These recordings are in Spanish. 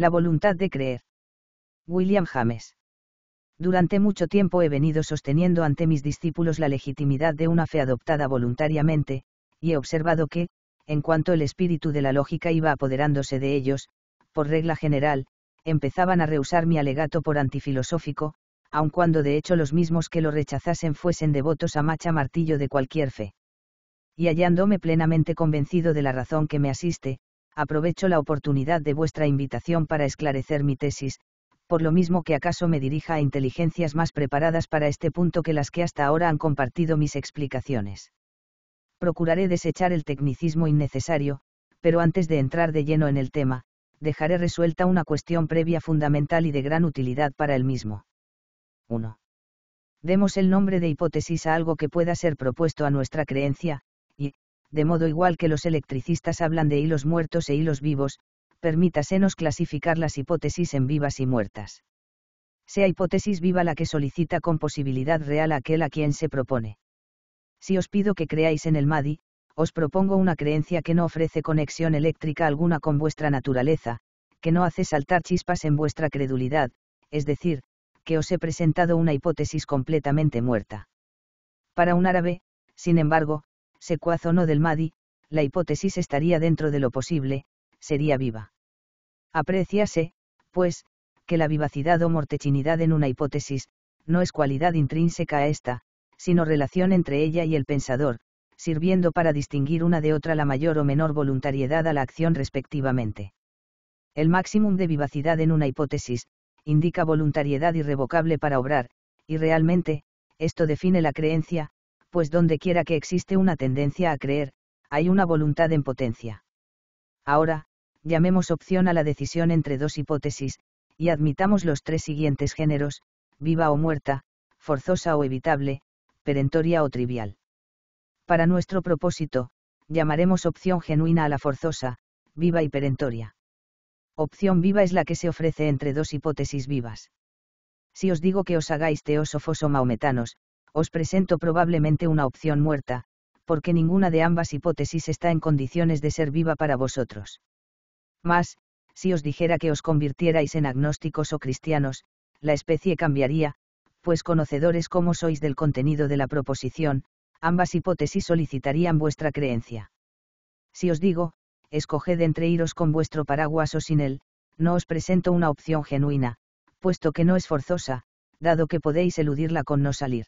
La voluntad de creer. William James. Durante mucho tiempo he venido sosteniendo ante mis discípulos la legitimidad de una fe adoptada voluntariamente, y he observado que, en cuanto el espíritu de la lógica iba apoderándose de ellos, por regla general, empezaban a rehusar mi alegato por antifilosófico, aun cuando de hecho los mismos que lo rechazasen fuesen devotos a macha martillo de cualquier fe. Y hallándome plenamente convencido de la razón que me asiste, aprovecho la oportunidad de vuestra invitación para esclarecer mi tesis, por lo mismo que acaso me dirija a inteligencias más preparadas para este punto que las que hasta ahora han compartido mis explicaciones. Procuraré desechar el tecnicismo innecesario, pero antes de entrar de lleno en el tema, dejaré resuelta una cuestión previa fundamental y de gran utilidad para el mismo. 1. Demos el nombre de hipótesis a algo que pueda ser propuesto a nuestra creencia, y, de modo igual que los electricistas hablan de hilos muertos e hilos vivos, permítasenos clasificar las hipótesis en vivas y muertas. Sea hipótesis viva la que solicita con posibilidad real aquel a quien se propone. Si os pido que creáis en el Mahdi, os propongo una creencia que no ofrece conexión eléctrica alguna con vuestra naturaleza, que no hace saltar chispas en vuestra credulidad, es decir, que os he presentado una hipótesis completamente muerta. Para un árabe, sin embargo, secuaz o no del madi, la hipótesis estaría dentro de lo posible, sería viva. Apreciase, pues, que la vivacidad o mortechinidad en una hipótesis, no es cualidad intrínseca a esta, sino relación entre ella y el pensador, sirviendo para distinguir una de otra la mayor o menor voluntariedad a la acción respectivamente. El máximo de vivacidad en una hipótesis, indica voluntariedad irrevocable para obrar, y realmente, esto define la creencia, pues donde quiera que existe una tendencia a creer, hay una voluntad en potencia. Ahora, llamemos opción a la decisión entre dos hipótesis, y admitamos los tres siguientes géneros, viva o muerta, forzosa o evitable, perentoria o trivial. Para nuestro propósito, llamaremos opción genuina a la forzosa, viva y perentoria. Opción viva es la que se ofrece entre dos hipótesis vivas. Si os digo que os hagáis teósofos o maometanos, os presento probablemente una opción muerta, porque ninguna de ambas hipótesis está en condiciones de ser viva para vosotros. Mas, si os dijera que os convirtierais en agnósticos o cristianos, la especie cambiaría, pues conocedores como sois del contenido de la proposición, ambas hipótesis solicitarían vuestra creencia. Si os digo, escoged entre iros con vuestro paraguas o sin él, no os presento una opción genuina, puesto que no es forzosa, dado que podéis eludirla con no salir.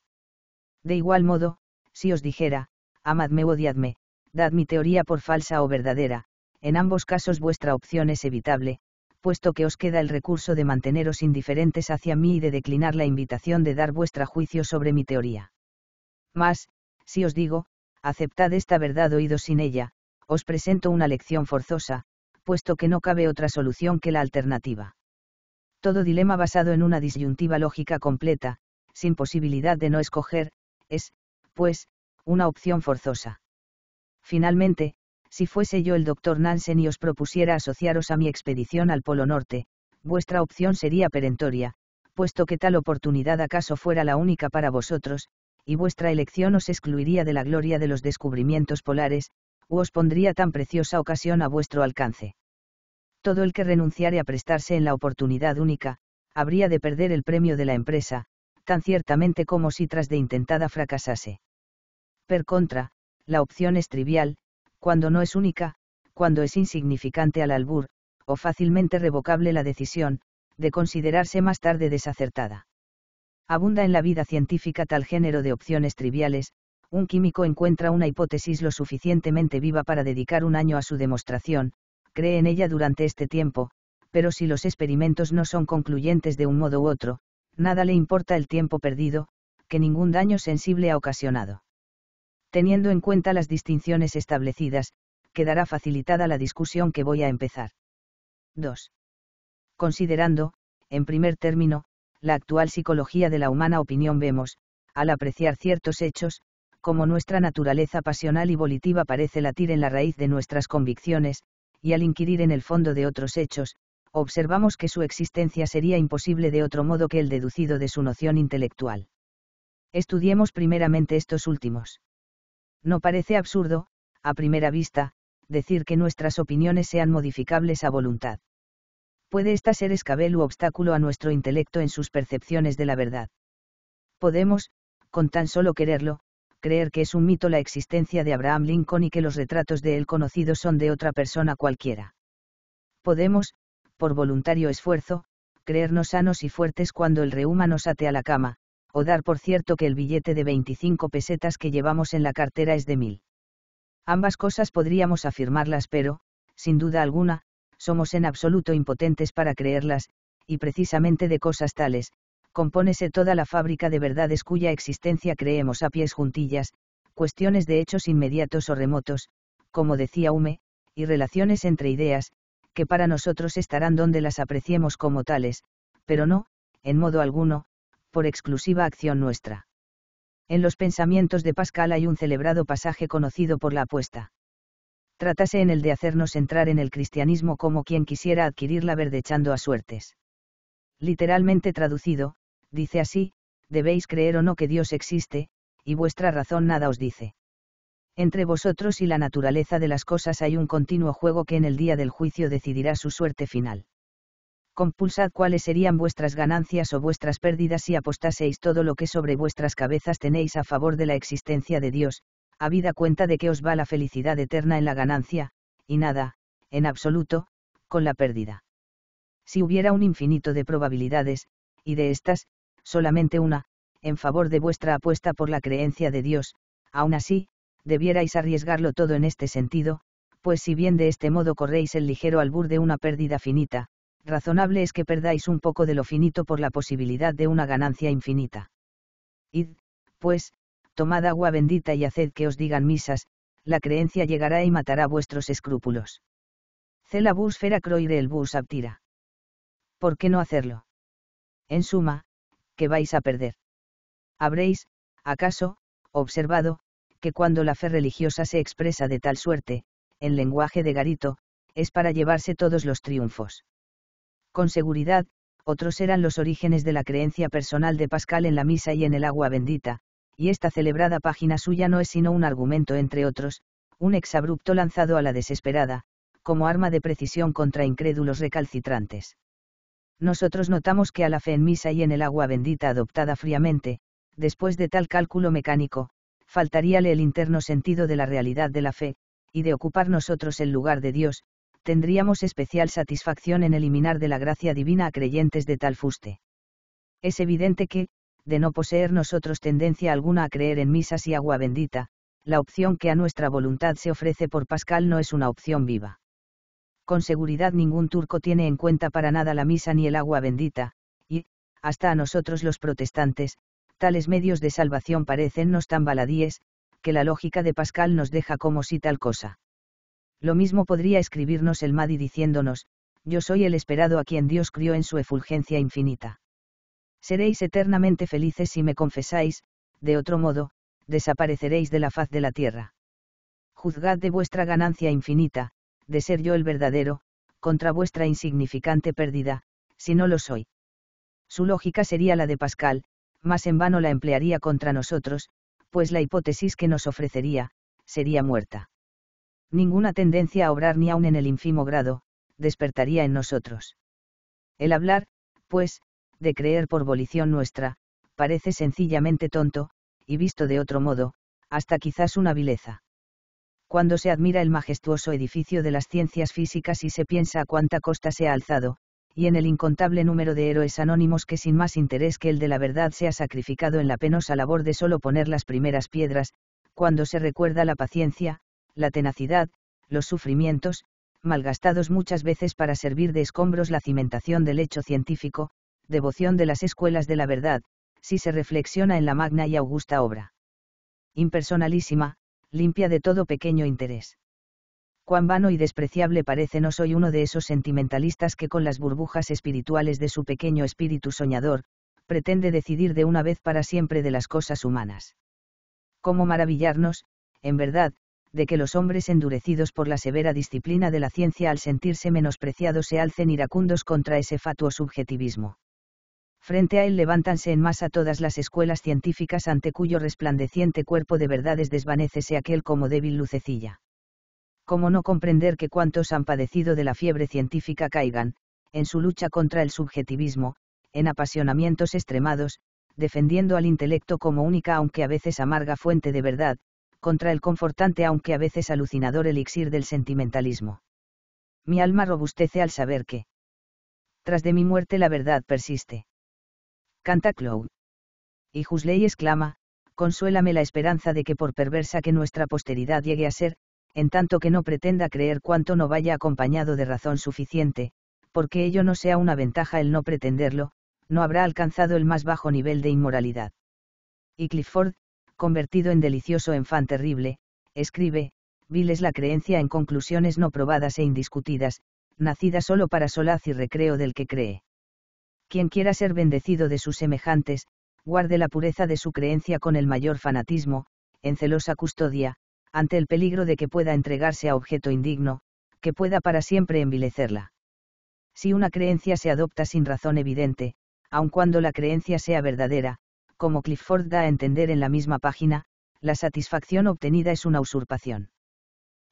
De igual modo, si os dijera, amadme o odiadme, dad mi teoría por falsa o verdadera, en ambos casos vuestra opción es evitable, puesto que os queda el recurso de manteneros indiferentes hacia mí y de declinar la invitación de dar vuestra juicio sobre mi teoría. Mas, si os digo, aceptad esta verdad oído sin ella, os presento una lección forzosa, puesto que no cabe otra solución que la alternativa. Todo dilema basado en una disyuntiva lógica completa, sin posibilidad de no escoger, es, pues, una opción forzosa. Finalmente, si fuese yo el doctor Nansen y os propusiera asociaros a mi expedición al Polo Norte, vuestra opción sería perentoria, puesto que tal oportunidad acaso fuera la única para vosotros, y vuestra elección os excluiría de la gloria de los descubrimientos polares, u os pondría tan preciosa ocasión a vuestro alcance. Todo el que renunciare a prestarse en la oportunidad única, habría de perder el premio de la empresa, tan ciertamente como si tras de intentada fracasase. Per contra, la opción es trivial, cuando no es única, cuando es insignificante al albur, o fácilmente revocable la decisión, de considerarse más tarde desacertada. Abunda en la vida científica tal género de opciones triviales, un químico encuentra una hipótesis lo suficientemente viva para dedicar un año a su demostración, cree en ella durante este tiempo, pero si los experimentos no son concluyentes de un modo u otro, nada le importa el tiempo perdido, que ningún daño sensible ha ocasionado. Teniendo en cuenta las distinciones establecidas, quedará facilitada la discusión que voy a empezar. 2. Considerando, en primer término, la actual psicología de la humana opinión vemos, al apreciar ciertos hechos, como nuestra naturaleza pasional y volitiva parece latir en la raíz de nuestras convicciones, y al inquirir en el fondo de otros hechos, observamos que su existencia sería imposible de otro modo que el deducido de su noción intelectual. Estudiemos primeramente estos últimos. No parece absurdo, a primera vista, decir que nuestras opiniones sean modificables a voluntad. Puede esta ser escabel u obstáculo a nuestro intelecto en sus percepciones de la verdad. Podemos, con tan solo quererlo, creer que es un mito la existencia de Abraham Lincoln y que los retratos de él conocidos son de otra persona cualquiera. Podemos, por voluntario esfuerzo, creernos sanos y fuertes cuando el reuma nos ate a la cama, o dar por cierto que el billete de 25 pesetas que llevamos en la cartera es de mil. Ambas cosas podríamos afirmarlas, pero, sin duda alguna, somos en absoluto impotentes para creerlas, y precisamente de cosas tales, compónese toda la fábrica de verdades cuya existencia creemos a pies juntillas, cuestiones de hechos inmediatos o remotos, como decía Hume, y relaciones entre ideas, que para nosotros estarán donde las apreciemos como tales, pero no, en modo alguno, por exclusiva acción nuestra. En los pensamientos de Pascal hay un celebrado pasaje conocido por la apuesta. Tratase en el de hacernos entrar en el cristianismo como quien quisiera adquirir la verdechando a suertes. Literalmente traducido, dice así, debéis creer o no que Dios existe, y vuestra razón nada os dice. Entre vosotros y la naturaleza de las cosas hay un continuo juego que en el día del juicio decidirá su suerte final. Compulsad cuáles serían vuestras ganancias o vuestras pérdidas si apostaseis todo lo que sobre vuestras cabezas tenéis a favor de la existencia de Dios, habida cuenta de que os va la felicidad eterna en la ganancia, y nada, en absoluto, con la pérdida. Si hubiera un infinito de probabilidades, y de estas, solamente una, en favor de vuestra apuesta por la creencia de Dios, aún así, debierais arriesgarlo todo en este sentido, pues si bien de este modo corréis el ligero albur de una pérdida finita, razonable es que perdáis un poco de lo finito por la posibilidad de una ganancia infinita. Id, pues, tomad agua bendita y haced que os digan misas, la creencia llegará y matará vuestros escrúpulos. Cela bus fera croire el bus aptira. ¿Por qué no hacerlo? En suma, ¿qué vais a perder. Habréis, acaso, observado, que cuando la fe religiosa se expresa de tal suerte, en lenguaje de Garito, es para llevarse todos los triunfos. Con seguridad, otros eran los orígenes de la creencia personal de Pascal en la misa y en el agua bendita, y esta celebrada página suya no es sino un argumento entre otros, un exabrupto lanzado a la desesperada, como arma de precisión contra incrédulos recalcitrantes. Nosotros notamos que a la fe en misa y en el agua bendita adoptada fríamente, después de tal cálculo mecánico, faltaríale el interno sentido de la realidad de la fe, y de ocupar nosotros el lugar de Dios, tendríamos especial satisfacción en eliminar de la gracia divina a creyentes de tal fuste. Es evidente que, de no poseer nosotros tendencia alguna a creer en misas y agua bendita, la opción que a nuestra voluntad se ofrece por Pascal no es una opción viva. Con seguridad ningún turco tiene en cuenta para nada la misa ni el agua bendita, y, hasta a nosotros los protestantes, tales medios de salvación parecennos tan baladíes, que la lógica de Pascal nos deja como si tal cosa. Lo mismo podría escribirnos el Madi diciéndonos, yo soy el esperado a quien Dios crió en su efulgencia infinita. Seréis eternamente felices si me confesáis, de otro modo, desapareceréis de la faz de la tierra. Juzgad de vuestra ganancia infinita, de ser yo el verdadero, contra vuestra insignificante pérdida, si no lo soy. Su lógica sería la de Pascal, más en vano la emplearía contra nosotros, pues la hipótesis que nos ofrecería, sería muerta. Ninguna tendencia a obrar ni aun en el ínfimo grado, despertaría en nosotros. El hablar, pues, de creer por volición nuestra, parece sencillamente tonto, y visto de otro modo, hasta quizás una vileza. Cuando se admira el majestuoso edificio de las ciencias físicas y se piensa a cuánta costa se ha alzado, y en el incontable número de héroes anónimos que sin más interés que el de la verdad se ha sacrificado en la penosa labor de solo poner las primeras piedras, cuando se recuerda la paciencia, la tenacidad, los sufrimientos, malgastados muchas veces para servir de escombros la cimentación del hecho científico, devoción de las escuelas de la verdad, si se reflexiona en la magna y augusta obra. Impersonalísima, limpia de todo pequeño interés cuán vano y despreciable parece no soy uno de esos sentimentalistas que con las burbujas espirituales de su pequeño espíritu soñador, pretende decidir de una vez para siempre de las cosas humanas. ¿Cómo maravillarnos, en verdad, de que los hombres endurecidos por la severa disciplina de la ciencia al sentirse menospreciados se alcen iracundos contra ese fatuo subjetivismo? Frente a él levántanse en masa todas las escuelas científicas ante cuyo resplandeciente cuerpo de verdades desvanecese aquel como débil lucecilla como no comprender que cuantos han padecido de la fiebre científica caigan, en su lucha contra el subjetivismo, en apasionamientos extremados, defendiendo al intelecto como única aunque a veces amarga fuente de verdad, contra el confortante aunque a veces alucinador elixir del sentimentalismo. Mi alma robustece al saber que, tras de mi muerte la verdad persiste. Canta Claude. Y Husley exclama, consuélame la esperanza de que por perversa que nuestra posteridad llegue a ser, en tanto que no pretenda creer cuanto no vaya acompañado de razón suficiente, porque ello no sea una ventaja el no pretenderlo, no habrá alcanzado el más bajo nivel de inmoralidad. Y Clifford, convertido en delicioso enfant terrible, escribe, vil es la creencia en conclusiones no probadas e indiscutidas, nacida solo para solaz y recreo del que cree. Quien quiera ser bendecido de sus semejantes, guarde la pureza de su creencia con el mayor fanatismo, en celosa custodia, ante el peligro de que pueda entregarse a objeto indigno, que pueda para siempre envilecerla. Si una creencia se adopta sin razón evidente, aun cuando la creencia sea verdadera, como Clifford da a entender en la misma página, la satisfacción obtenida es una usurpación.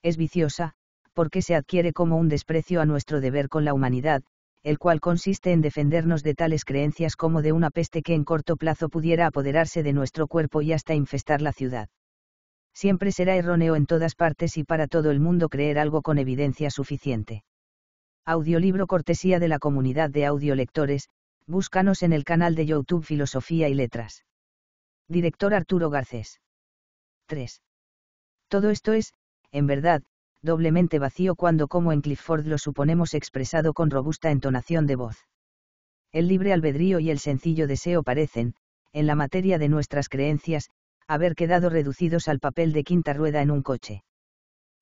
Es viciosa, porque se adquiere como un desprecio a nuestro deber con la humanidad, el cual consiste en defendernos de tales creencias como de una peste que en corto plazo pudiera apoderarse de nuestro cuerpo y hasta infestar la ciudad siempre será erróneo en todas partes y para todo el mundo creer algo con evidencia suficiente. Audiolibro cortesía de la comunidad de audiolectores, búscanos en el canal de YouTube Filosofía y Letras. Director Arturo Garcés. 3. Todo esto es, en verdad, doblemente vacío cuando como en Clifford lo suponemos expresado con robusta entonación de voz. El libre albedrío y el sencillo deseo parecen, en la materia de nuestras creencias, haber quedado reducidos al papel de quinta rueda en un coche.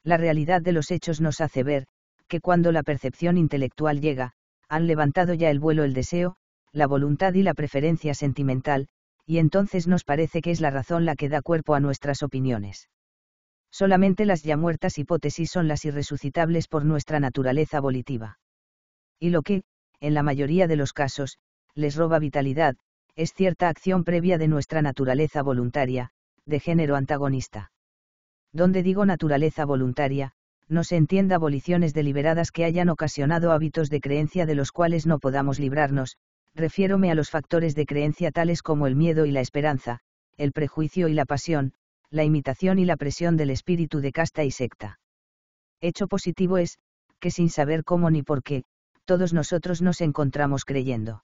La realidad de los hechos nos hace ver, que cuando la percepción intelectual llega, han levantado ya el vuelo el deseo, la voluntad y la preferencia sentimental, y entonces nos parece que es la razón la que da cuerpo a nuestras opiniones. Solamente las ya muertas hipótesis son las irresucitables por nuestra naturaleza volitiva. Y lo que, en la mayoría de los casos, les roba vitalidad, es cierta acción previa de nuestra naturaleza voluntaria, de género antagonista. Donde digo naturaleza voluntaria, no se entienda aboliciones deliberadas que hayan ocasionado hábitos de creencia de los cuales no podamos librarnos, refiérome a los factores de creencia tales como el miedo y la esperanza, el prejuicio y la pasión, la imitación y la presión del espíritu de casta y secta. Hecho positivo es, que sin saber cómo ni por qué, todos nosotros nos encontramos creyendo.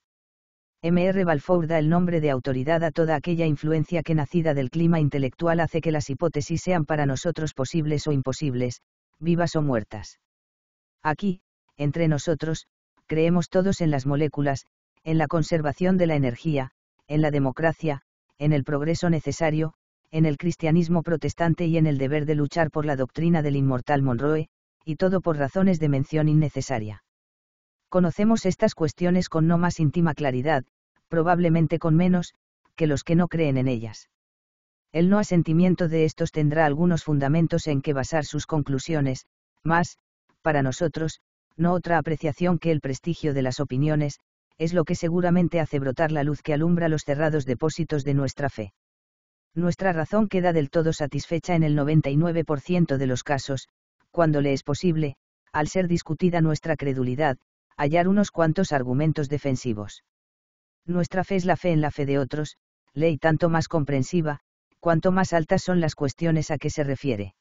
M.R. Balfour da el nombre de autoridad a toda aquella influencia que nacida del clima intelectual hace que las hipótesis sean para nosotros posibles o imposibles, vivas o muertas. Aquí, entre nosotros, creemos todos en las moléculas, en la conservación de la energía, en la democracia, en el progreso necesario, en el cristianismo protestante y en el deber de luchar por la doctrina del inmortal Monroe, y todo por razones de mención innecesaria. Conocemos estas cuestiones con no más íntima claridad, probablemente con menos, que los que no creen en ellas. El no asentimiento de estos tendrá algunos fundamentos en que basar sus conclusiones, más, para nosotros, no otra apreciación que el prestigio de las opiniones, es lo que seguramente hace brotar la luz que alumbra los cerrados depósitos de nuestra fe. Nuestra razón queda del todo satisfecha en el 99% de los casos, cuando le es posible, al ser discutida nuestra credulidad, hallar unos cuantos argumentos defensivos nuestra fe es la fe en la fe de otros, ley tanto más comprensiva, cuanto más altas son las cuestiones a que se refiere.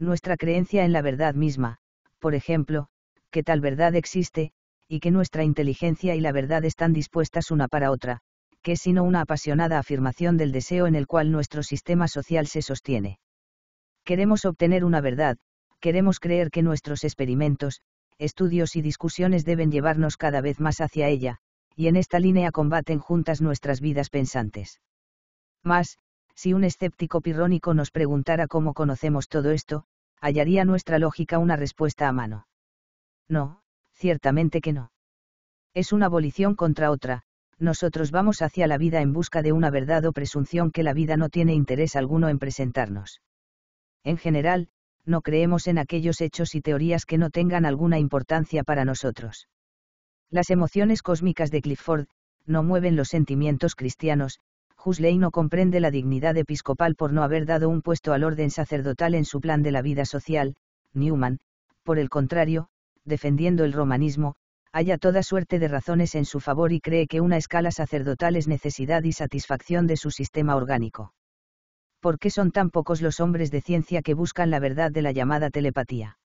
Nuestra creencia en la verdad misma, por ejemplo, que tal verdad existe, y que nuestra inteligencia y la verdad están dispuestas una para otra, que es sino una apasionada afirmación del deseo en el cual nuestro sistema social se sostiene. Queremos obtener una verdad, queremos creer que nuestros experimentos, estudios y discusiones deben llevarnos cada vez más hacia ella, y en esta línea combaten juntas nuestras vidas pensantes. Mas, si un escéptico pirrónico nos preguntara cómo conocemos todo esto, hallaría nuestra lógica una respuesta a mano. No, ciertamente que no. Es una abolición contra otra, nosotros vamos hacia la vida en busca de una verdad o presunción que la vida no tiene interés alguno en presentarnos. En general, no creemos en aquellos hechos y teorías que no tengan alguna importancia para nosotros. Las emociones cósmicas de Clifford, no mueven los sentimientos cristianos, Husley no comprende la dignidad episcopal por no haber dado un puesto al orden sacerdotal en su plan de la vida social, Newman, por el contrario, defendiendo el romanismo, halla toda suerte de razones en su favor y cree que una escala sacerdotal es necesidad y satisfacción de su sistema orgánico. ¿Por qué son tan pocos los hombres de ciencia que buscan la verdad de la llamada telepatía?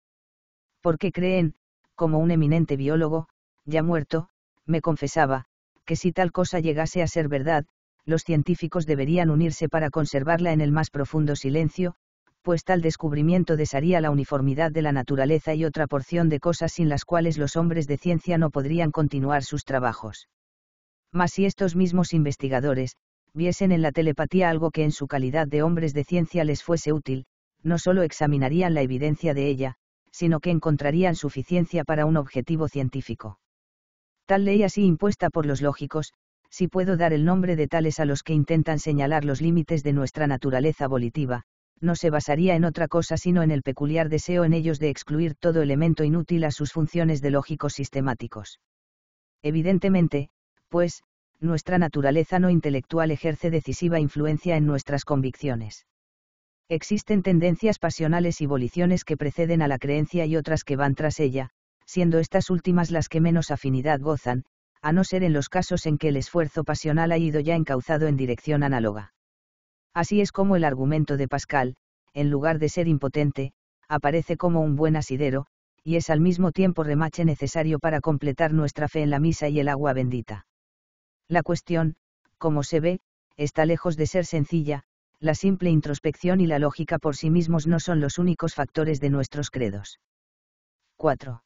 ¿Por qué creen, como un eminente biólogo, ya muerto, me confesaba, que si tal cosa llegase a ser verdad, los científicos deberían unirse para conservarla en el más profundo silencio, pues tal descubrimiento desharía la uniformidad de la naturaleza y otra porción de cosas sin las cuales los hombres de ciencia no podrían continuar sus trabajos. Mas si estos mismos investigadores, viesen en la telepatía algo que en su calidad de hombres de ciencia les fuese útil, no solo examinarían la evidencia de ella, sino que encontrarían suficiencia para un objetivo científico tal ley así impuesta por los lógicos, si puedo dar el nombre de tales a los que intentan señalar los límites de nuestra naturaleza volitiva, no se basaría en otra cosa sino en el peculiar deseo en ellos de excluir todo elemento inútil a sus funciones de lógicos sistemáticos. Evidentemente, pues, nuestra naturaleza no intelectual ejerce decisiva influencia en nuestras convicciones. Existen tendencias pasionales y voliciones que preceden a la creencia y otras que van tras ella, siendo estas últimas las que menos afinidad gozan, a no ser en los casos en que el esfuerzo pasional ha ido ya encauzado en dirección análoga. Así es como el argumento de Pascal, en lugar de ser impotente, aparece como un buen asidero, y es al mismo tiempo remache necesario para completar nuestra fe en la misa y el agua bendita. La cuestión, como se ve, está lejos de ser sencilla, la simple introspección y la lógica por sí mismos no son los únicos factores de nuestros credos. 4.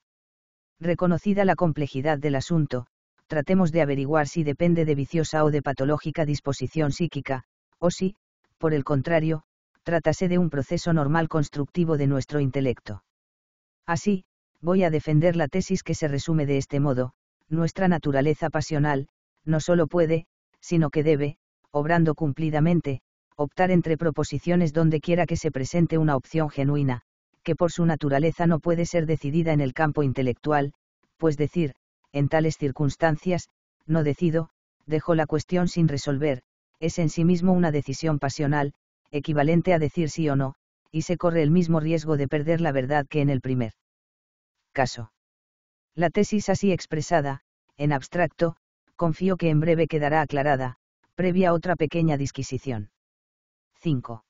Reconocida la complejidad del asunto, tratemos de averiguar si depende de viciosa o de patológica disposición psíquica, o si, por el contrario, trátase de un proceso normal constructivo de nuestro intelecto. Así, voy a defender la tesis que se resume de este modo, nuestra naturaleza pasional, no solo puede, sino que debe, obrando cumplidamente, optar entre proposiciones donde quiera que se presente una opción genuina, que por su naturaleza no puede ser decidida en el campo intelectual, pues decir, en tales circunstancias, no decido, dejo la cuestión sin resolver, es en sí mismo una decisión pasional, equivalente a decir sí o no, y se corre el mismo riesgo de perder la verdad que en el primer caso. La tesis así expresada, en abstracto, confío que en breve quedará aclarada, previa otra pequeña disquisición. 5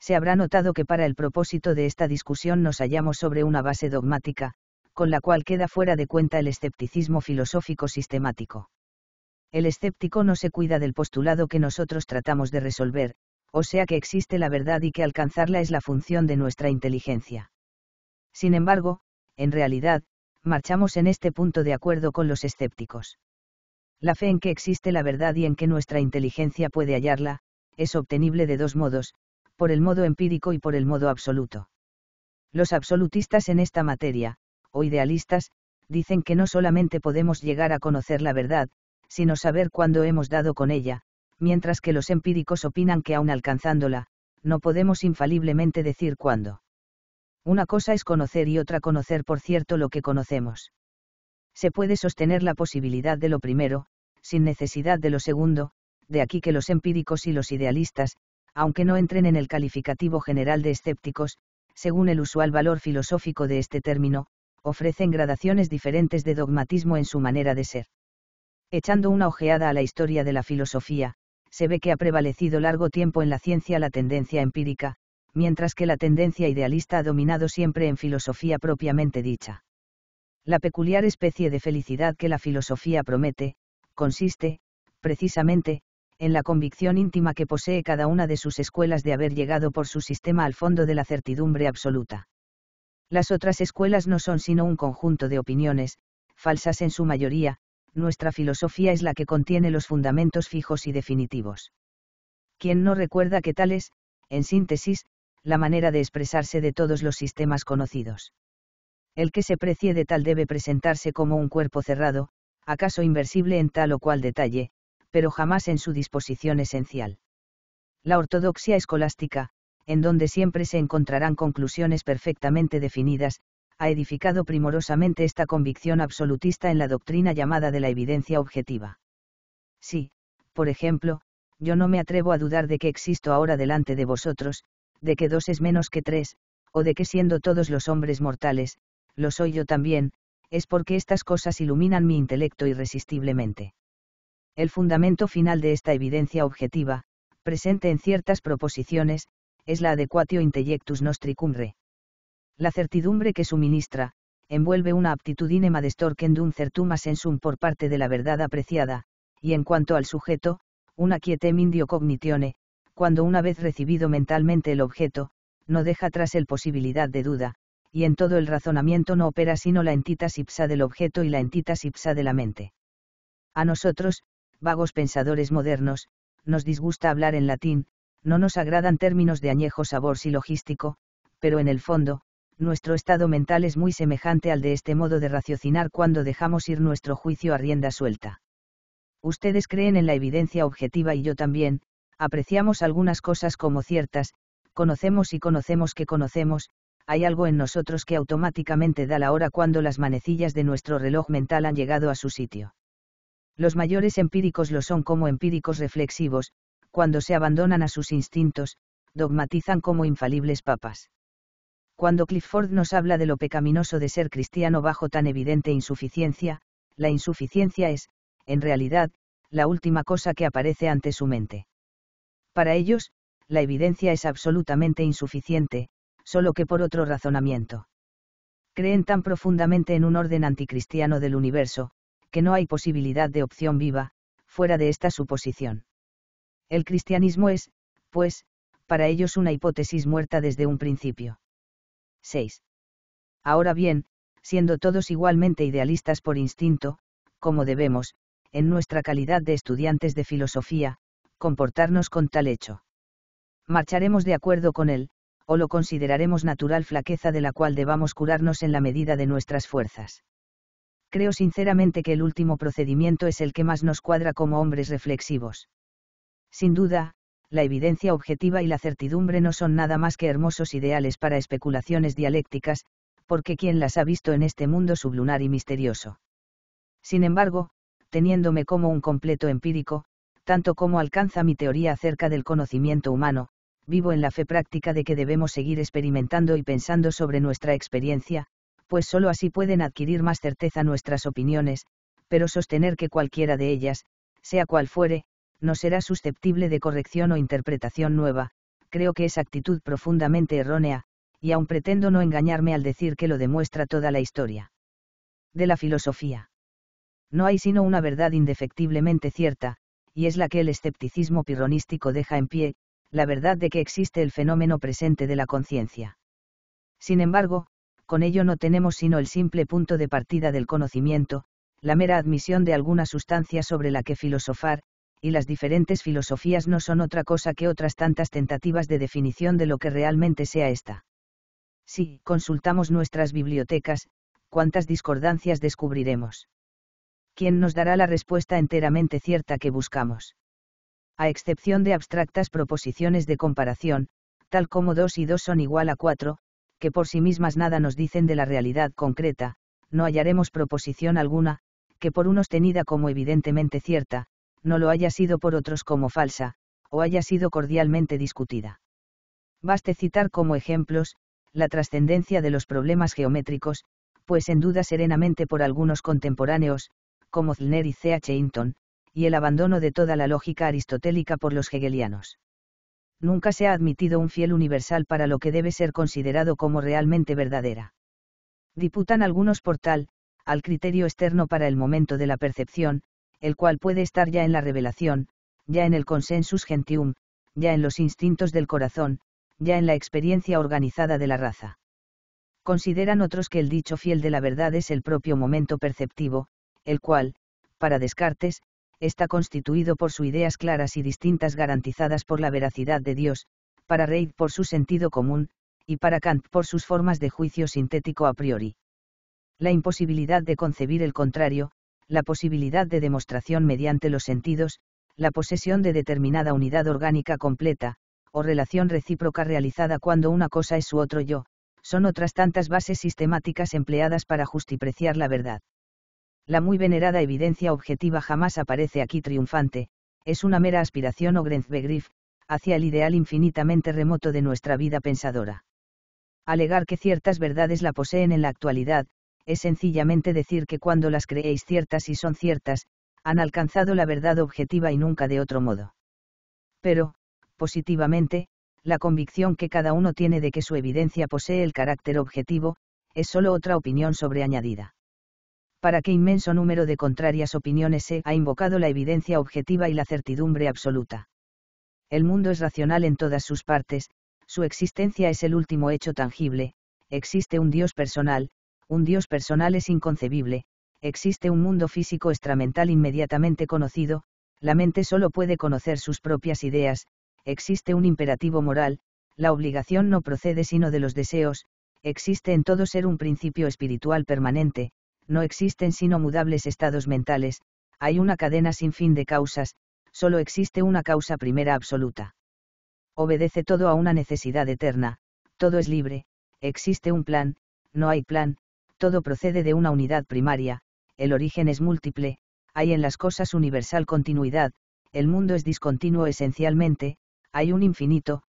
se habrá notado que para el propósito de esta discusión nos hallamos sobre una base dogmática, con la cual queda fuera de cuenta el escepticismo filosófico sistemático. El escéptico no se cuida del postulado que nosotros tratamos de resolver, o sea que existe la verdad y que alcanzarla es la función de nuestra inteligencia. Sin embargo, en realidad, marchamos en este punto de acuerdo con los escépticos. La fe en que existe la verdad y en que nuestra inteligencia puede hallarla, es obtenible de dos modos, por el modo empírico y por el modo absoluto. Los absolutistas en esta materia, o idealistas, dicen que no solamente podemos llegar a conocer la verdad, sino saber cuándo hemos dado con ella, mientras que los empíricos opinan que aun alcanzándola, no podemos infaliblemente decir cuándo. Una cosa es conocer y otra conocer por cierto lo que conocemos. Se puede sostener la posibilidad de lo primero, sin necesidad de lo segundo, de aquí que los empíricos y los idealistas, aunque no entren en el calificativo general de escépticos, según el usual valor filosófico de este término, ofrecen gradaciones diferentes de dogmatismo en su manera de ser. Echando una ojeada a la historia de la filosofía, se ve que ha prevalecido largo tiempo en la ciencia la tendencia empírica, mientras que la tendencia idealista ha dominado siempre en filosofía propiamente dicha. La peculiar especie de felicidad que la filosofía promete, consiste, precisamente, en la convicción íntima que posee cada una de sus escuelas de haber llegado por su sistema al fondo de la certidumbre absoluta. Las otras escuelas no son sino un conjunto de opiniones, falsas en su mayoría, nuestra filosofía es la que contiene los fundamentos fijos y definitivos. Quien no recuerda que tal es, en síntesis, la manera de expresarse de todos los sistemas conocidos? El que se precie de tal debe presentarse como un cuerpo cerrado, acaso inversible en tal o cual detalle, pero jamás en su disposición esencial. La ortodoxia escolástica, en donde siempre se encontrarán conclusiones perfectamente definidas, ha edificado primorosamente esta convicción absolutista en la doctrina llamada de la evidencia objetiva. Sí, por ejemplo, yo no me atrevo a dudar de que existo ahora delante de vosotros, de que dos es menos que tres, o de que siendo todos los hombres mortales, lo soy yo también, es porque estas cosas iluminan mi intelecto irresistiblemente. El fundamento final de esta evidencia objetiva, presente en ciertas proposiciones, es la adequatio intellectus nostricum re. La certidumbre que suministra, envuelve una aptitud inema de certum sensum por parte de la verdad apreciada, y en cuanto al sujeto, una quietem indio cognitione, cuando una vez recibido mentalmente el objeto, no deja tras el posibilidad de duda, y en todo el razonamiento no opera sino la entitas ipsa del objeto y la entitas ipsa de la mente. A nosotros, vagos pensadores modernos, nos disgusta hablar en latín, no nos agradan términos de añejo sabor silogístico, pero en el fondo, nuestro estado mental es muy semejante al de este modo de raciocinar cuando dejamos ir nuestro juicio a rienda suelta. Ustedes creen en la evidencia objetiva y yo también, apreciamos algunas cosas como ciertas, conocemos y conocemos que conocemos, hay algo en nosotros que automáticamente da la hora cuando las manecillas de nuestro reloj mental han llegado a su sitio. Los mayores empíricos lo son como empíricos reflexivos, cuando se abandonan a sus instintos, dogmatizan como infalibles papas. Cuando Clifford nos habla de lo pecaminoso de ser cristiano bajo tan evidente insuficiencia, la insuficiencia es, en realidad, la última cosa que aparece ante su mente. Para ellos, la evidencia es absolutamente insuficiente, solo que por otro razonamiento. Creen tan profundamente en un orden anticristiano del universo, que no hay posibilidad de opción viva, fuera de esta suposición. El cristianismo es, pues, para ellos una hipótesis muerta desde un principio. 6. Ahora bien, siendo todos igualmente idealistas por instinto, como debemos, en nuestra calidad de estudiantes de filosofía, comportarnos con tal hecho. Marcharemos de acuerdo con él, o lo consideraremos natural flaqueza de la cual debamos curarnos en la medida de nuestras fuerzas creo sinceramente que el último procedimiento es el que más nos cuadra como hombres reflexivos. Sin duda, la evidencia objetiva y la certidumbre no son nada más que hermosos ideales para especulaciones dialécticas, porque ¿quién las ha visto en este mundo sublunar y misterioso? Sin embargo, teniéndome como un completo empírico, tanto como alcanza mi teoría acerca del conocimiento humano, vivo en la fe práctica de que debemos seguir experimentando y pensando sobre nuestra experiencia, pues sólo así pueden adquirir más certeza nuestras opiniones, pero sostener que cualquiera de ellas, sea cual fuere, no será susceptible de corrección o interpretación nueva, creo que es actitud profundamente errónea, y aún pretendo no engañarme al decir que lo demuestra toda la historia. De la filosofía. No hay sino una verdad indefectiblemente cierta, y es la que el escepticismo pirronístico deja en pie, la verdad de que existe el fenómeno presente de la conciencia. Sin embargo, con ello no tenemos sino el simple punto de partida del conocimiento, la mera admisión de alguna sustancia sobre la que filosofar, y las diferentes filosofías no son otra cosa que otras tantas tentativas de definición de lo que realmente sea esta. Si consultamos nuestras bibliotecas, cuántas discordancias descubriremos. ¿Quién nos dará la respuesta enteramente cierta que buscamos? A excepción de abstractas proposiciones de comparación, tal como 2 y 2 son igual a 4, que por sí mismas nada nos dicen de la realidad concreta, no hallaremos proposición alguna, que por unos tenida como evidentemente cierta, no lo haya sido por otros como falsa, o haya sido cordialmente discutida. Baste citar como ejemplos, la trascendencia de los problemas geométricos, pues en duda serenamente por algunos contemporáneos, como Zellner y C. H. Hinton, y el abandono de toda la lógica aristotélica por los hegelianos nunca se ha admitido un fiel universal para lo que debe ser considerado como realmente verdadera. Diputan algunos por tal, al criterio externo para el momento de la percepción, el cual puede estar ya en la revelación, ya en el consensus gentium, ya en los instintos del corazón, ya en la experiencia organizada de la raza. Consideran otros que el dicho fiel de la verdad es el propio momento perceptivo, el cual, para Descartes, está constituido por sus ideas claras y distintas garantizadas por la veracidad de Dios, para Reid por su sentido común, y para Kant por sus formas de juicio sintético a priori. La imposibilidad de concebir el contrario, la posibilidad de demostración mediante los sentidos, la posesión de determinada unidad orgánica completa, o relación recíproca realizada cuando una cosa es su otro yo, son otras tantas bases sistemáticas empleadas para justipreciar la verdad la muy venerada evidencia objetiva jamás aparece aquí triunfante, es una mera aspiración o grenzbegriff, hacia el ideal infinitamente remoto de nuestra vida pensadora. Alegar que ciertas verdades la poseen en la actualidad, es sencillamente decir que cuando las creéis ciertas y son ciertas, han alcanzado la verdad objetiva y nunca de otro modo. Pero, positivamente, la convicción que cada uno tiene de que su evidencia posee el carácter objetivo, es solo otra opinión sobreañadida para qué inmenso número de contrarias opiniones se ha invocado la evidencia objetiva y la certidumbre absoluta. El mundo es racional en todas sus partes, su existencia es el último hecho tangible, existe un Dios personal, un Dios personal es inconcebible, existe un mundo físico extramental inmediatamente conocido, la mente solo puede conocer sus propias ideas, existe un imperativo moral, la obligación no procede sino de los deseos, existe en todo ser un principio espiritual permanente, no existen sino mudables estados mentales, hay una cadena sin fin de causas, solo existe una causa primera absoluta. Obedece todo a una necesidad eterna, todo es libre, existe un plan, no hay plan, todo procede de una unidad primaria, el origen es múltiple, hay en las cosas universal continuidad, el mundo es discontinuo esencialmente, hay un infinito,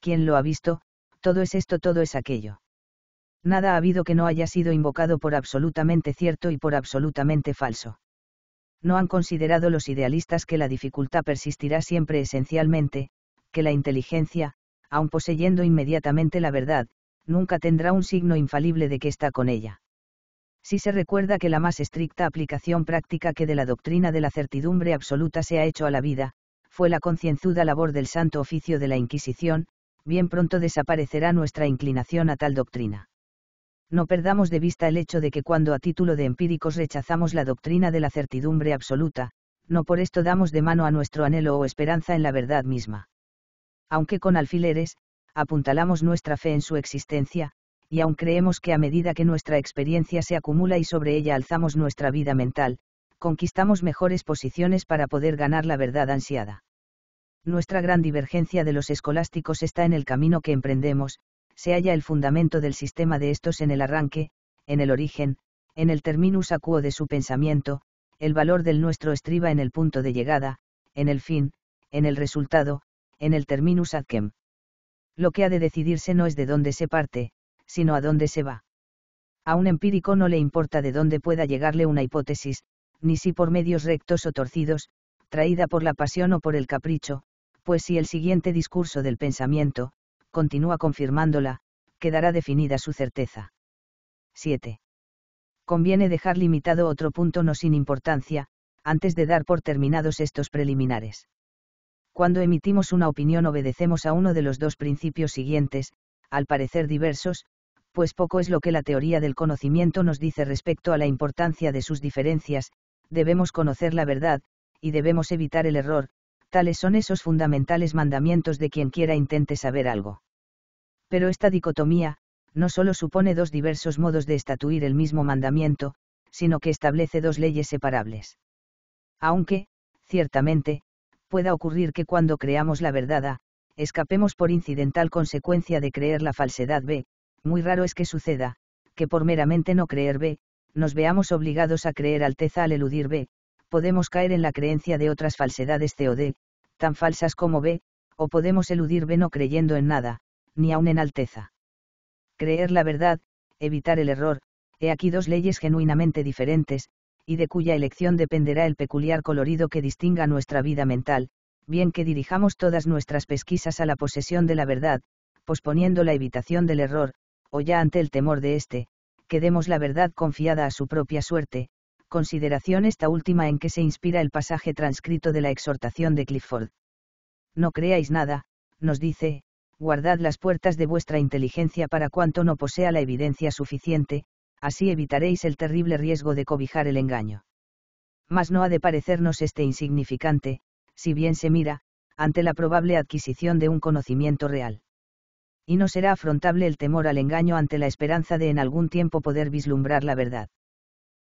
quien lo ha visto, todo es esto, todo es aquello nada ha habido que no haya sido invocado por absolutamente cierto y por absolutamente falso. No han considerado los idealistas que la dificultad persistirá siempre esencialmente, que la inteligencia, aun poseyendo inmediatamente la verdad, nunca tendrá un signo infalible de que está con ella. Si se recuerda que la más estricta aplicación práctica que de la doctrina de la certidumbre absoluta se ha hecho a la vida, fue la concienzuda labor del santo oficio de la Inquisición, bien pronto desaparecerá nuestra inclinación a tal doctrina no perdamos de vista el hecho de que cuando a título de empíricos rechazamos la doctrina de la certidumbre absoluta, no por esto damos de mano a nuestro anhelo o esperanza en la verdad misma. Aunque con alfileres, apuntalamos nuestra fe en su existencia, y aun creemos que a medida que nuestra experiencia se acumula y sobre ella alzamos nuestra vida mental, conquistamos mejores posiciones para poder ganar la verdad ansiada. Nuestra gran divergencia de los escolásticos está en el camino que emprendemos, se halla el fundamento del sistema de estos en el arranque, en el origen, en el terminus acuo de su pensamiento, el valor del nuestro estriba en el punto de llegada, en el fin, en el resultado, en el terminus ad quem. Lo que ha de decidirse no es de dónde se parte, sino a dónde se va. A un empírico no le importa de dónde pueda llegarle una hipótesis, ni si por medios rectos o torcidos, traída por la pasión o por el capricho, pues si el siguiente discurso del pensamiento, continúa confirmándola, quedará definida su certeza. 7. Conviene dejar limitado otro punto no sin importancia, antes de dar por terminados estos preliminares. Cuando emitimos una opinión obedecemos a uno de los dos principios siguientes, al parecer diversos, pues poco es lo que la teoría del conocimiento nos dice respecto a la importancia de sus diferencias, debemos conocer la verdad, y debemos evitar el error, Tales son esos fundamentales mandamientos de quien quiera intente saber algo. Pero esta dicotomía, no solo supone dos diversos modos de estatuir el mismo mandamiento, sino que establece dos leyes separables. Aunque, ciertamente, pueda ocurrir que cuando creamos la verdad A, escapemos por incidental consecuencia de creer la falsedad B, muy raro es que suceda, que por meramente no creer B, nos veamos obligados a creer alteza al eludir B, podemos caer en la creencia de otras falsedades C o tan falsas como ve, o podemos eludir B no creyendo en nada, ni aun en alteza. Creer la verdad, evitar el error, he aquí dos leyes genuinamente diferentes, y de cuya elección dependerá el peculiar colorido que distinga nuestra vida mental, bien que dirijamos todas nuestras pesquisas a la posesión de la verdad, posponiendo la evitación del error, o ya ante el temor de éste, que demos la verdad confiada a su propia suerte, consideración esta última en que se inspira el pasaje transcrito de la exhortación de Clifford. No creáis nada, nos dice, guardad las puertas de vuestra inteligencia para cuanto no posea la evidencia suficiente, así evitaréis el terrible riesgo de cobijar el engaño. Mas no ha de parecernos este insignificante, si bien se mira, ante la probable adquisición de un conocimiento real. Y no será afrontable el temor al engaño ante la esperanza de en algún tiempo poder vislumbrar la verdad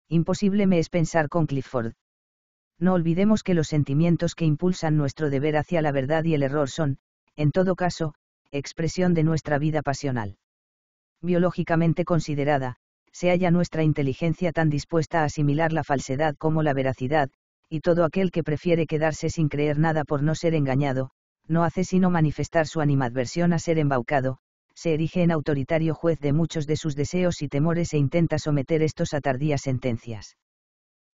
imposible me es pensar con Clifford. No olvidemos que los sentimientos que impulsan nuestro deber hacia la verdad y el error son, en todo caso, expresión de nuestra vida pasional. Biológicamente considerada, se halla nuestra inteligencia tan dispuesta a asimilar la falsedad como la veracidad, y todo aquel que prefiere quedarse sin creer nada por no ser engañado, no hace sino manifestar su animadversión a ser embaucado, se erige en autoritario juez de muchos de sus deseos y temores e intenta someter estos a tardías sentencias.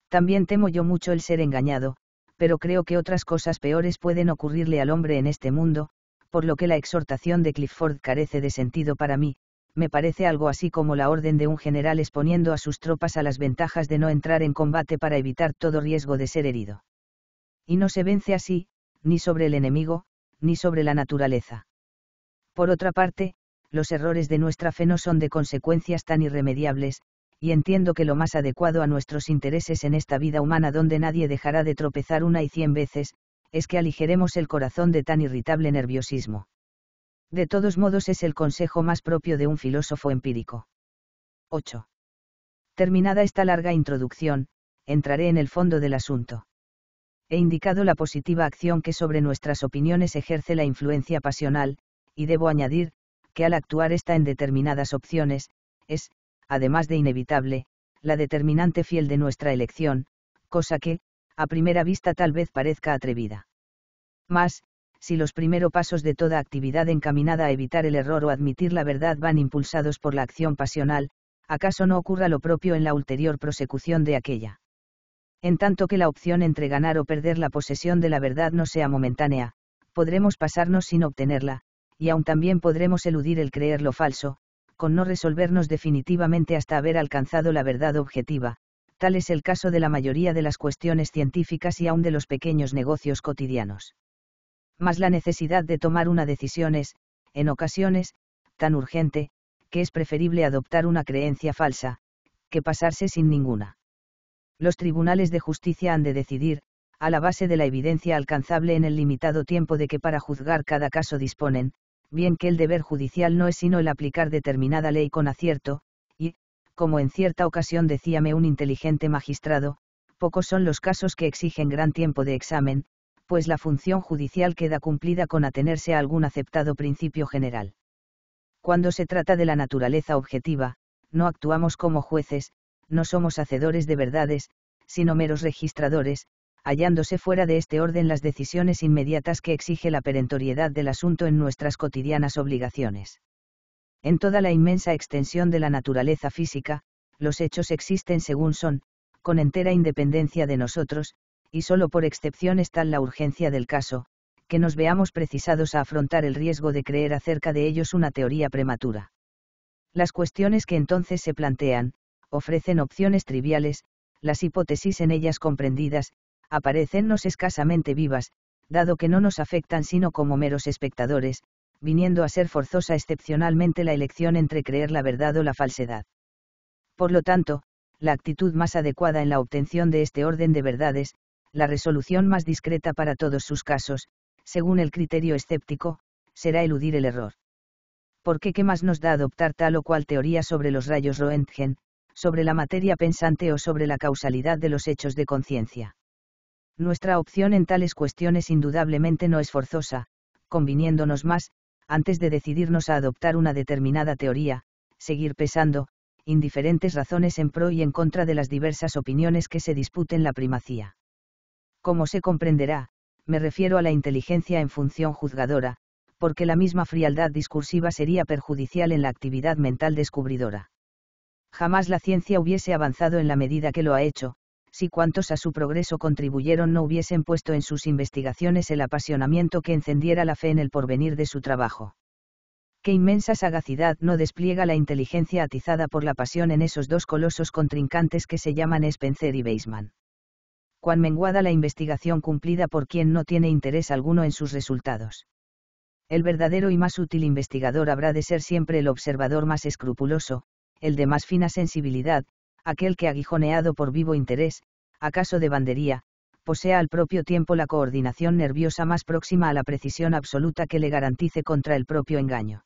También temo yo mucho el ser engañado, pero creo que otras cosas peores pueden ocurrirle al hombre en este mundo, por lo que la exhortación de Clifford carece de sentido para mí, me parece algo así como la orden de un general exponiendo a sus tropas a las ventajas de no entrar en combate para evitar todo riesgo de ser herido. Y no se vence así, ni sobre el enemigo, ni sobre la naturaleza. Por otra parte, los errores de nuestra fe no son de consecuencias tan irremediables, y entiendo que lo más adecuado a nuestros intereses en esta vida humana donde nadie dejará de tropezar una y cien veces, es que aligeremos el corazón de tan irritable nerviosismo. De todos modos es el consejo más propio de un filósofo empírico. 8. Terminada esta larga introducción, entraré en el fondo del asunto. He indicado la positiva acción que sobre nuestras opiniones ejerce la influencia pasional, y debo añadir, que al actuar está en determinadas opciones, es, además de inevitable, la determinante fiel de nuestra elección, cosa que, a primera vista tal vez parezca atrevida. Mas, si los primeros pasos de toda actividad encaminada a evitar el error o admitir la verdad van impulsados por la acción pasional, acaso no ocurra lo propio en la ulterior prosecución de aquella. En tanto que la opción entre ganar o perder la posesión de la verdad no sea momentánea, podremos pasarnos sin obtenerla, y aún también podremos eludir el creer lo falso, con no resolvernos definitivamente hasta haber alcanzado la verdad objetiva, tal es el caso de la mayoría de las cuestiones científicas y aún de los pequeños negocios cotidianos. Mas la necesidad de tomar una decisión es, en ocasiones, tan urgente, que es preferible adoptar una creencia falsa, que pasarse sin ninguna. Los tribunales de justicia han de decidir, a la base de la evidencia alcanzable en el limitado tiempo de que para juzgar cada caso disponen, bien que el deber judicial no es sino el aplicar determinada ley con acierto, y, como en cierta ocasión decíame un inteligente magistrado, pocos son los casos que exigen gran tiempo de examen, pues la función judicial queda cumplida con atenerse a algún aceptado principio general. Cuando se trata de la naturaleza objetiva, no actuamos como jueces, no somos hacedores de verdades, sino meros registradores, hallándose fuera de este orden las decisiones inmediatas que exige la perentoriedad del asunto en nuestras cotidianas obligaciones. En toda la inmensa extensión de la naturaleza física, los hechos existen según son, con entera independencia de nosotros, y solo por excepción está la urgencia del caso, que nos veamos precisados a afrontar el riesgo de creer acerca de ellos una teoría prematura. Las cuestiones que entonces se plantean, ofrecen opciones triviales, las hipótesis en ellas comprendidas, aparecennos escasamente vivas, dado que no nos afectan sino como meros espectadores, viniendo a ser forzosa excepcionalmente la elección entre creer la verdad o la falsedad. Por lo tanto, la actitud más adecuada en la obtención de este orden de verdades, la resolución más discreta para todos sus casos, según el criterio escéptico, será eludir el error. ¿Por qué qué más nos da adoptar tal o cual teoría sobre los rayos Roentgen, sobre la materia pensante o sobre la causalidad de los hechos de conciencia? Nuestra opción en tales cuestiones indudablemente no es forzosa, conviniéndonos más, antes de decidirnos a adoptar una determinada teoría, seguir pesando, indiferentes razones en pro y en contra de las diversas opiniones que se disputen la primacía. Como se comprenderá, me refiero a la inteligencia en función juzgadora, porque la misma frialdad discursiva sería perjudicial en la actividad mental descubridora. Jamás la ciencia hubiese avanzado en la medida que lo ha hecho, si cuantos a su progreso contribuyeron no hubiesen puesto en sus investigaciones el apasionamiento que encendiera la fe en el porvenir de su trabajo. Qué inmensa sagacidad no despliega la inteligencia atizada por la pasión en esos dos colosos contrincantes que se llaman Spencer y Baseman. Cuán menguada la investigación cumplida por quien no tiene interés alguno en sus resultados. El verdadero y más útil investigador habrá de ser siempre el observador más escrupuloso, el de más fina sensibilidad, aquel que aguijoneado por vivo interés, acaso de bandería, posea al propio tiempo la coordinación nerviosa más próxima a la precisión absoluta que le garantice contra el propio engaño.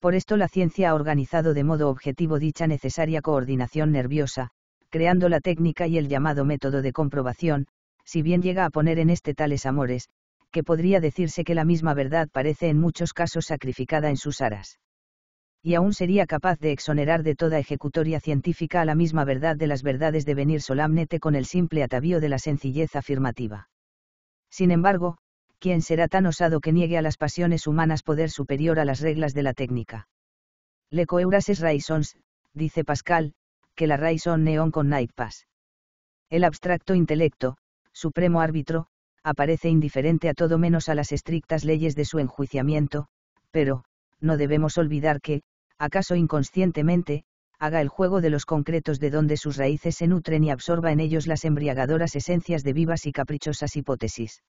Por esto la ciencia ha organizado de modo objetivo dicha necesaria coordinación nerviosa, creando la técnica y el llamado método de comprobación, si bien llega a poner en este tales amores, que podría decirse que la misma verdad parece en muchos casos sacrificada en sus aras y aún sería capaz de exonerar de toda ejecutoria científica a la misma verdad de las verdades de venir solámnete con el simple atavío de la sencillez afirmativa. Sin embargo, ¿quién será tan osado que niegue a las pasiones humanas poder superior a las reglas de la técnica? Le coeuras es raisons, dice Pascal, que la raison neon con Pass. El abstracto intelecto, supremo árbitro, aparece indiferente a todo menos a las estrictas leyes de su enjuiciamiento, pero, no debemos olvidar que, acaso inconscientemente, haga el juego de los concretos de donde sus raíces se nutren y absorba en ellos las embriagadoras esencias de vivas y caprichosas hipótesis.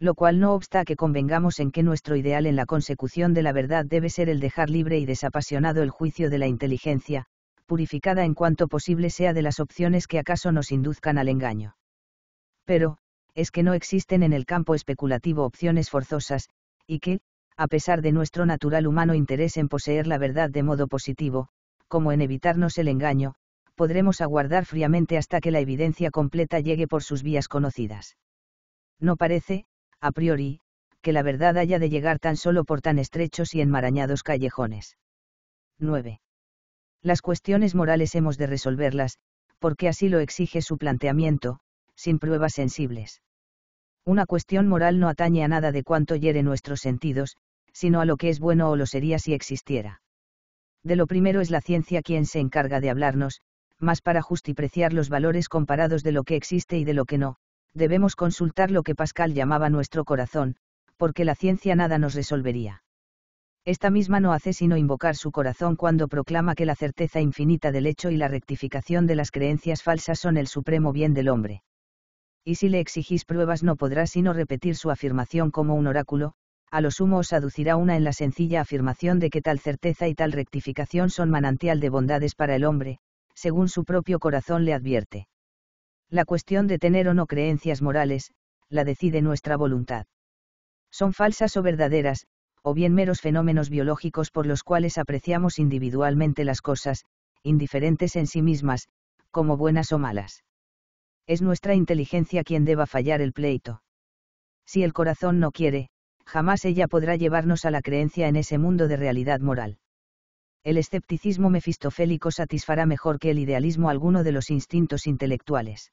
Lo cual no obsta a que convengamos en que nuestro ideal en la consecución de la verdad debe ser el dejar libre y desapasionado el juicio de la inteligencia, purificada en cuanto posible sea de las opciones que acaso nos induzcan al engaño. Pero, es que no existen en el campo especulativo opciones forzosas, y que, a pesar de nuestro natural humano interés en poseer la verdad de modo positivo, como en evitarnos el engaño, podremos aguardar fríamente hasta que la evidencia completa llegue por sus vías conocidas. No parece, a priori, que la verdad haya de llegar tan solo por tan estrechos y enmarañados callejones. 9. Las cuestiones morales hemos de resolverlas, porque así lo exige su planteamiento, sin pruebas sensibles. Una cuestión moral no atañe a nada de cuanto hiere nuestros sentidos, sino a lo que es bueno o lo sería si existiera. De lo primero es la ciencia quien se encarga de hablarnos, más para justipreciar los valores comparados de lo que existe y de lo que no, debemos consultar lo que Pascal llamaba nuestro corazón, porque la ciencia nada nos resolvería. Esta misma no hace sino invocar su corazón cuando proclama que la certeza infinita del hecho y la rectificación de las creencias falsas son el supremo bien del hombre. Y si le exigís pruebas no podrá sino repetir su afirmación como un oráculo, a lo sumo os aducirá una en la sencilla afirmación de que tal certeza y tal rectificación son manantial de bondades para el hombre, según su propio corazón le advierte. La cuestión de tener o no creencias morales, la decide nuestra voluntad. Son falsas o verdaderas, o bien meros fenómenos biológicos por los cuales apreciamos individualmente las cosas, indiferentes en sí mismas, como buenas o malas. Es nuestra inteligencia quien deba fallar el pleito. Si el corazón no quiere, jamás ella podrá llevarnos a la creencia en ese mundo de realidad moral. El escepticismo mefistofélico satisfará mejor que el idealismo alguno de los instintos intelectuales.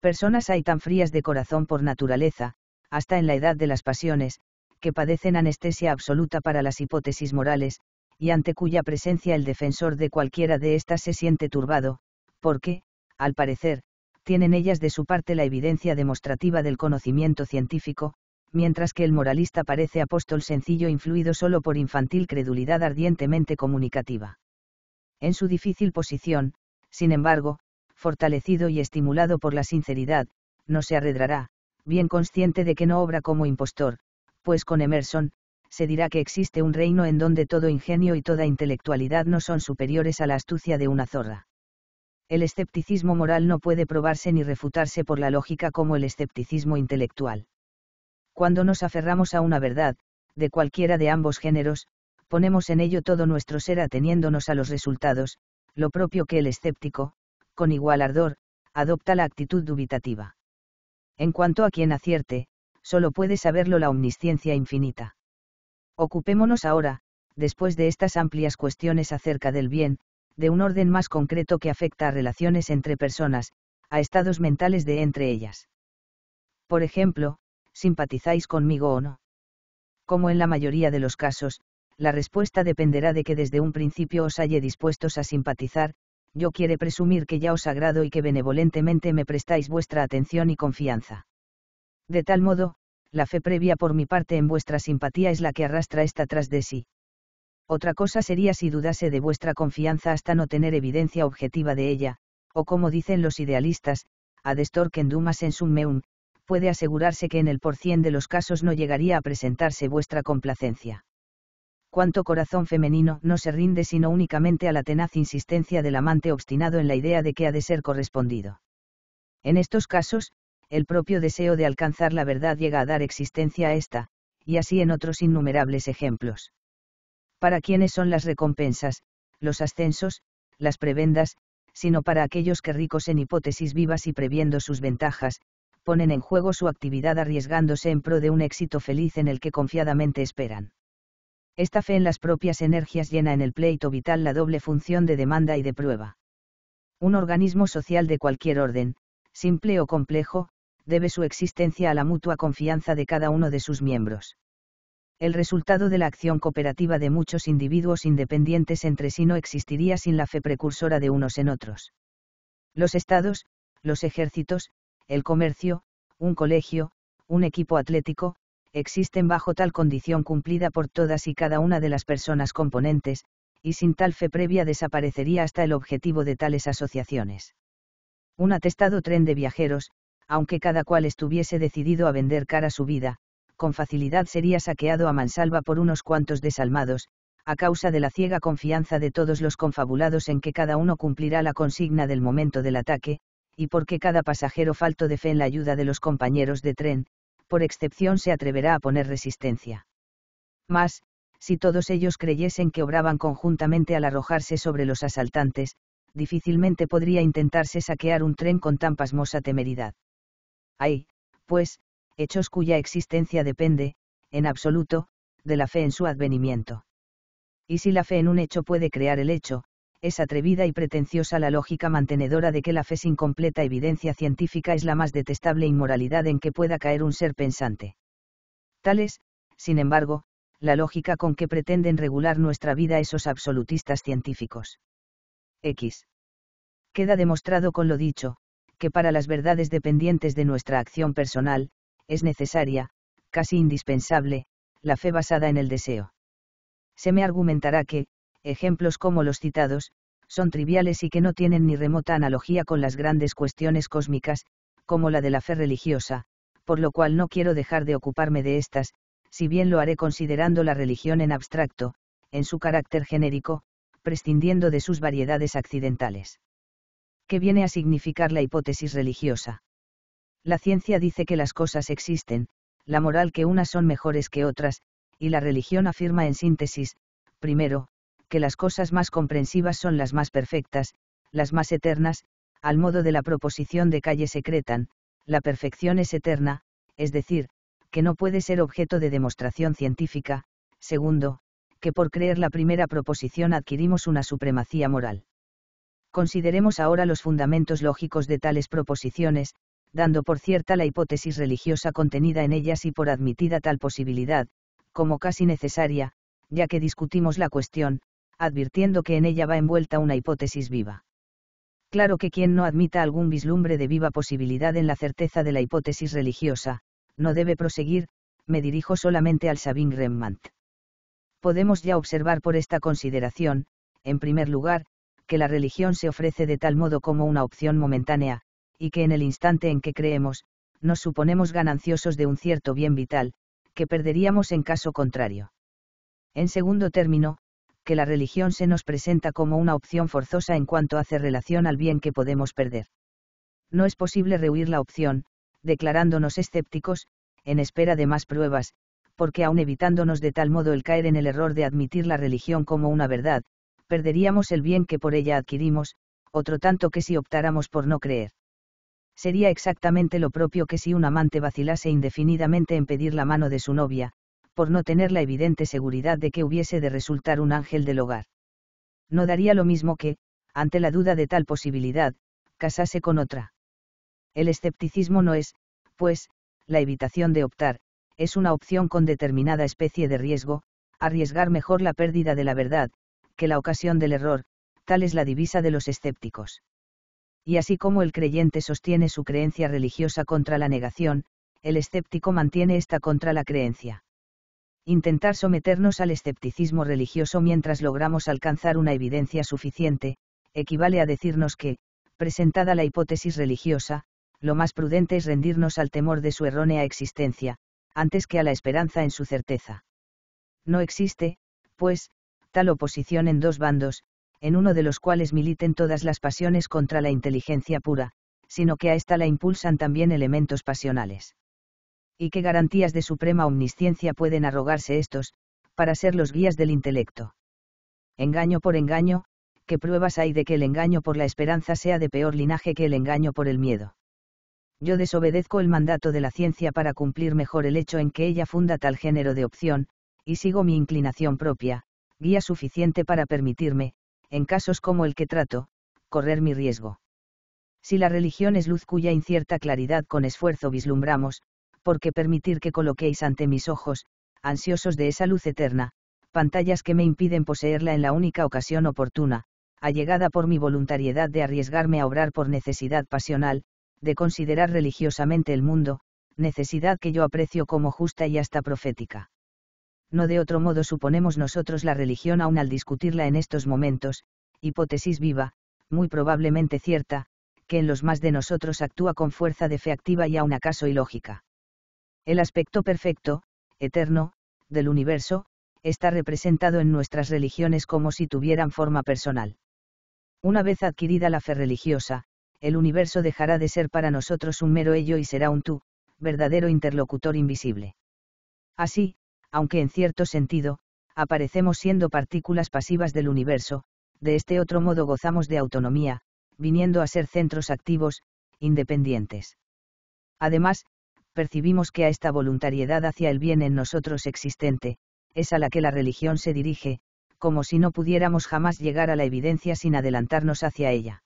Personas hay tan frías de corazón por naturaleza, hasta en la edad de las pasiones, que padecen anestesia absoluta para las hipótesis morales, y ante cuya presencia el defensor de cualquiera de estas se siente turbado, porque, al parecer, tienen ellas de su parte la evidencia demostrativa del conocimiento científico, mientras que el moralista parece apóstol sencillo influido solo por infantil credulidad ardientemente comunicativa. En su difícil posición, sin embargo, fortalecido y estimulado por la sinceridad, no se arredrará, bien consciente de que no obra como impostor, pues con Emerson, se dirá que existe un reino en donde todo ingenio y toda intelectualidad no son superiores a la astucia de una zorra. El escepticismo moral no puede probarse ni refutarse por la lógica como el escepticismo intelectual. Cuando nos aferramos a una verdad, de cualquiera de ambos géneros, ponemos en ello todo nuestro ser ateniéndonos a los resultados, lo propio que el escéptico, con igual ardor, adopta la actitud dubitativa. En cuanto a quien acierte, solo puede saberlo la omnisciencia infinita. Ocupémonos ahora, después de estas amplias cuestiones acerca del bien, de un orden más concreto que afecta a relaciones entre personas, a estados mentales de entre ellas. Por ejemplo, simpatizáis conmigo o no. Como en la mayoría de los casos, la respuesta dependerá de que desde un principio os halle dispuestos a simpatizar, yo quiero presumir que ya os agrado y que benevolentemente me prestáis vuestra atención y confianza. De tal modo, la fe previa por mi parte en vuestra simpatía es la que arrastra esta tras de sí. Otra cosa sería si dudase de vuestra confianza hasta no tener evidencia objetiva de ella, o como dicen los idealistas, ad Dumas en puede asegurarse que en el por cien de los casos no llegaría a presentarse vuestra complacencia. Cuánto corazón femenino no se rinde sino únicamente a la tenaz insistencia del amante obstinado en la idea de que ha de ser correspondido. En estos casos, el propio deseo de alcanzar la verdad llega a dar existencia a esta, y así en otros innumerables ejemplos. Para quiénes son las recompensas, los ascensos, las prebendas, sino para aquellos que ricos en hipótesis vivas y previendo sus ventajas, ponen en juego su actividad arriesgándose en pro de un éxito feliz en el que confiadamente esperan. Esta fe en las propias energías llena en el pleito vital la doble función de demanda y de prueba. Un organismo social de cualquier orden, simple o complejo, debe su existencia a la mutua confianza de cada uno de sus miembros. El resultado de la acción cooperativa de muchos individuos independientes entre sí no existiría sin la fe precursora de unos en otros. Los estados, los ejércitos, el comercio, un colegio, un equipo atlético, existen bajo tal condición cumplida por todas y cada una de las personas componentes, y sin tal fe previa desaparecería hasta el objetivo de tales asociaciones. Un atestado tren de viajeros, aunque cada cual estuviese decidido a vender cara su vida, con facilidad sería saqueado a mansalva por unos cuantos desalmados, a causa de la ciega confianza de todos los confabulados en que cada uno cumplirá la consigna del momento del ataque, y porque cada pasajero falto de fe en la ayuda de los compañeros de tren, por excepción se atreverá a poner resistencia. Mas, si todos ellos creyesen que obraban conjuntamente al arrojarse sobre los asaltantes, difícilmente podría intentarse saquear un tren con tan pasmosa temeridad. Hay, pues, hechos cuya existencia depende, en absoluto, de la fe en su advenimiento. Y si la fe en un hecho puede crear el hecho, es atrevida y pretenciosa la lógica mantenedora de que la fe sin completa evidencia científica es la más detestable inmoralidad en que pueda caer un ser pensante. Tal es, sin embargo, la lógica con que pretenden regular nuestra vida esos absolutistas científicos. X. Queda demostrado con lo dicho, que para las verdades dependientes de nuestra acción personal, es necesaria, casi indispensable, la fe basada en el deseo. Se me argumentará que, ejemplos como los citados, son triviales y que no tienen ni remota analogía con las grandes cuestiones cósmicas, como la de la fe religiosa, por lo cual no quiero dejar de ocuparme de estas, si bien lo haré considerando la religión en abstracto, en su carácter genérico, prescindiendo de sus variedades accidentales. ¿Qué viene a significar la hipótesis religiosa? La ciencia dice que las cosas existen, la moral que unas son mejores que otras, y la religión afirma en síntesis, primero, que las cosas más comprensivas son las más perfectas, las más eternas, al modo de la proposición de calle secretan, la perfección es eterna, es decir, que no puede ser objeto de demostración científica, segundo, que por creer la primera proposición adquirimos una supremacía moral. Consideremos ahora los fundamentos lógicos de tales proposiciones, dando por cierta la hipótesis religiosa contenida en ellas y por admitida tal posibilidad, como casi necesaria, ya que discutimos la cuestión, advirtiendo que en ella va envuelta una hipótesis viva. Claro que quien no admita algún vislumbre de viva posibilidad en la certeza de la hipótesis religiosa, no debe proseguir, me dirijo solamente al Sabine Remmant. Podemos ya observar por esta consideración, en primer lugar, que la religión se ofrece de tal modo como una opción momentánea, y que en el instante en que creemos, nos suponemos gananciosos de un cierto bien vital, que perderíamos en caso contrario. En segundo término, que la religión se nos presenta como una opción forzosa en cuanto hace relación al bien que podemos perder. No es posible rehuir la opción, declarándonos escépticos, en espera de más pruebas, porque aun evitándonos de tal modo el caer en el error de admitir la religión como una verdad, perderíamos el bien que por ella adquirimos, otro tanto que si optáramos por no creer. Sería exactamente lo propio que si un amante vacilase indefinidamente en pedir la mano de su novia, por no tener la evidente seguridad de que hubiese de resultar un ángel del hogar. No daría lo mismo que, ante la duda de tal posibilidad, casase con otra. El escepticismo no es, pues, la evitación de optar, es una opción con determinada especie de riesgo, arriesgar mejor la pérdida de la verdad, que la ocasión del error, tal es la divisa de los escépticos. Y así como el creyente sostiene su creencia religiosa contra la negación, el escéptico mantiene esta contra la creencia intentar someternos al escepticismo religioso mientras logramos alcanzar una evidencia suficiente, equivale a decirnos que, presentada la hipótesis religiosa, lo más prudente es rendirnos al temor de su errónea existencia, antes que a la esperanza en su certeza. No existe, pues, tal oposición en dos bandos, en uno de los cuales militen todas las pasiones contra la inteligencia pura, sino que a esta la impulsan también elementos pasionales y qué garantías de suprema omnisciencia pueden arrogarse estos, para ser los guías del intelecto. Engaño por engaño, ¿qué pruebas hay de que el engaño por la esperanza sea de peor linaje que el engaño por el miedo? Yo desobedezco el mandato de la ciencia para cumplir mejor el hecho en que ella funda tal género de opción, y sigo mi inclinación propia, guía suficiente para permitirme, en casos como el que trato, correr mi riesgo. Si la religión es luz cuya incierta claridad con esfuerzo vislumbramos, porque permitir que coloquéis ante mis ojos, ansiosos de esa luz eterna, pantallas que me impiden poseerla en la única ocasión oportuna, allegada por mi voluntariedad de arriesgarme a obrar por necesidad pasional, de considerar religiosamente el mundo, necesidad que yo aprecio como justa y hasta profética. No de otro modo suponemos nosotros la religión aun al discutirla en estos momentos, hipótesis viva, muy probablemente cierta, que en los más de nosotros actúa con fuerza de fe activa y aun acaso ilógica. El aspecto perfecto, eterno, del universo, está representado en nuestras religiones como si tuvieran forma personal. Una vez adquirida la fe religiosa, el universo dejará de ser para nosotros un mero ello y será un tú, verdadero interlocutor invisible. Así, aunque en cierto sentido, aparecemos siendo partículas pasivas del universo, de este otro modo gozamos de autonomía, viniendo a ser centros activos, independientes. Además, percibimos que a esta voluntariedad hacia el bien en nosotros existente, es a la que la religión se dirige, como si no pudiéramos jamás llegar a la evidencia sin adelantarnos hacia ella.